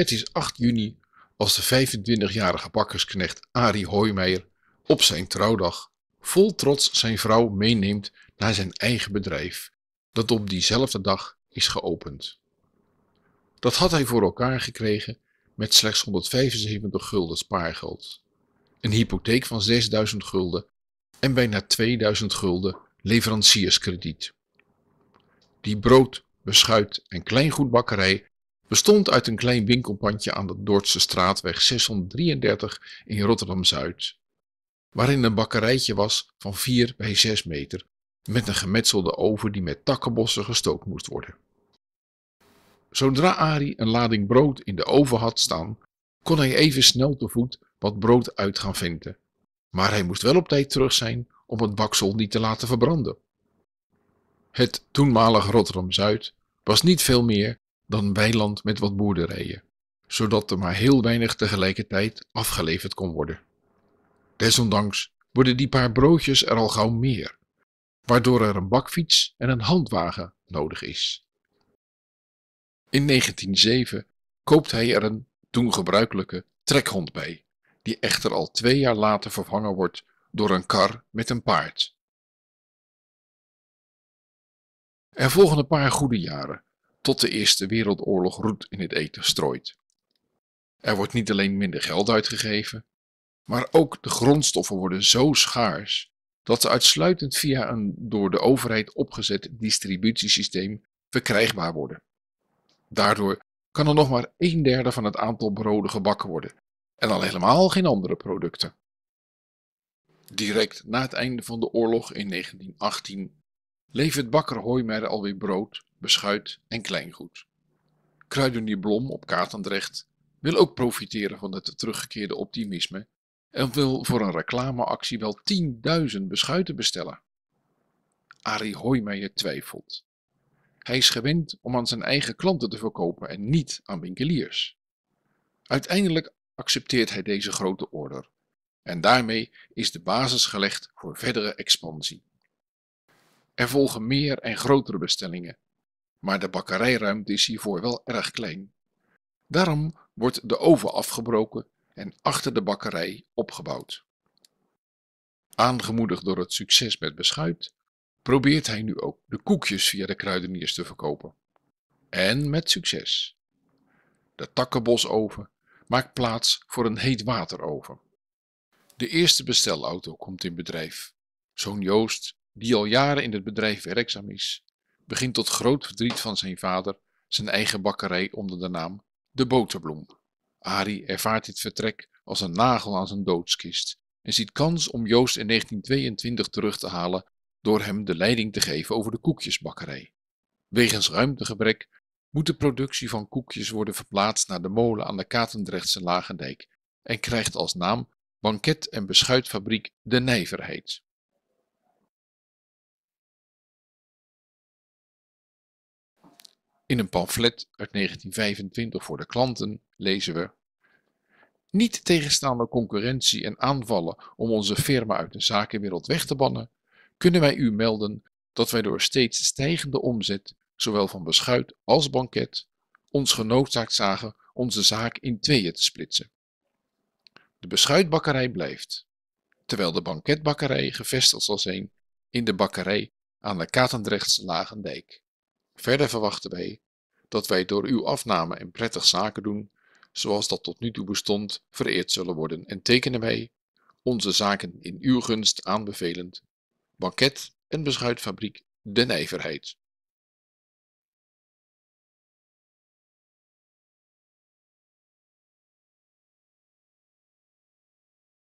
Het is 8 juni als de 25-jarige bakkersknecht Arie Hoijmeijer op zijn trouwdag vol trots zijn vrouw meeneemt naar zijn eigen bedrijf, dat op diezelfde dag is geopend. Dat had hij voor elkaar gekregen met slechts 175 gulden spaargeld, een hypotheek van 6000 gulden en bijna 2000 gulden leverancierskrediet. Die brood, beschuit en kleingoedbakkerij bestond uit een klein winkelpandje aan de Dordtse straatweg 633 in Rotterdam-Zuid, waarin een bakkerijtje was van 4 bij 6 meter met een gemetselde oven die met takkenbossen gestookt moest worden. Zodra Ari een lading brood in de oven had staan, kon hij even snel te voet wat brood uit gaan vinden. Maar hij moest wel op tijd terug zijn om het baksel niet te laten verbranden. Het toenmalige Rotterdam-Zuid was niet veel meer dan weiland met wat boerderijen, zodat er maar heel weinig tegelijkertijd afgeleverd kon worden. Desondanks worden die paar broodjes er al gauw meer, waardoor er een bakfiets en een handwagen nodig is. In 1907 koopt hij er een toen gebruikelijke trekhond bij, die echter al twee jaar later vervangen wordt door een kar met een paard. Er volgen een paar goede jaren, tot de Eerste Wereldoorlog roet in het eten strooit. Er wordt niet alleen minder geld uitgegeven, maar ook de grondstoffen worden zo schaars dat ze uitsluitend via een door de overheid opgezet distributiesysteem verkrijgbaar worden. Daardoor kan er nog maar een derde van het aantal broden gebakken worden en al helemaal geen andere producten. Direct na het einde van de oorlog in 1918 levert bakker Hoijmeijer alweer brood beschuit en kleingoed. Kruidenier Blom op Katendrecht wil ook profiteren van het teruggekeerde optimisme en wil voor een reclameactie wel 10.000 beschuiten bestellen. Arie Hoijmeijer twijfelt. Hij is gewend om aan zijn eigen klanten te verkopen en niet aan winkeliers. Uiteindelijk accepteert hij deze grote order en daarmee is de basis gelegd voor verdere expansie. Er volgen meer en grotere bestellingen maar de bakkerijruimte is hiervoor wel erg klein. Daarom wordt de oven afgebroken en achter de bakkerij opgebouwd. Aangemoedigd door het succes met beschuit, probeert hij nu ook de koekjes via de kruideniers te verkopen. En met succes. De takkenbosoven maakt plaats voor een heetwateroven. De eerste bestelauto komt in bedrijf. Zoon Joost, die al jaren in het bedrijf werkzaam is, begint tot groot verdriet van zijn vader zijn eigen bakkerij onder de naam De Boterbloem. Arie ervaart dit vertrek als een nagel aan zijn doodskist en ziet kans om Joost in 1922 terug te halen door hem de leiding te geven over de koekjesbakkerij. Wegens ruimtegebrek moet de productie van koekjes worden verplaatst naar de molen aan de Katendrechtse Lagendijk en krijgt als naam Banket- en Beschuitfabriek De Nijverheid. In een pamflet uit 1925 voor de klanten lezen we: Niet tegenstaande concurrentie en aanvallen om onze firma uit de zakenwereld weg te bannen, kunnen wij u melden dat wij door steeds stijgende omzet, zowel van beschuit als banket, ons genoodzaakt zagen onze zaak in tweeën te splitsen. De beschuitbakkerij blijft, terwijl de banketbakkerij gevestigd zal zijn in de bakkerij aan de Katendrechtse Lagendijk. Verder verwachten wij dat wij door uw afname en prettig zaken doen, zoals dat tot nu toe bestond, vereerd zullen worden en tekenen wij, onze zaken in uw gunst aanbevelend, banket en beschuitfabriek de nijverheid.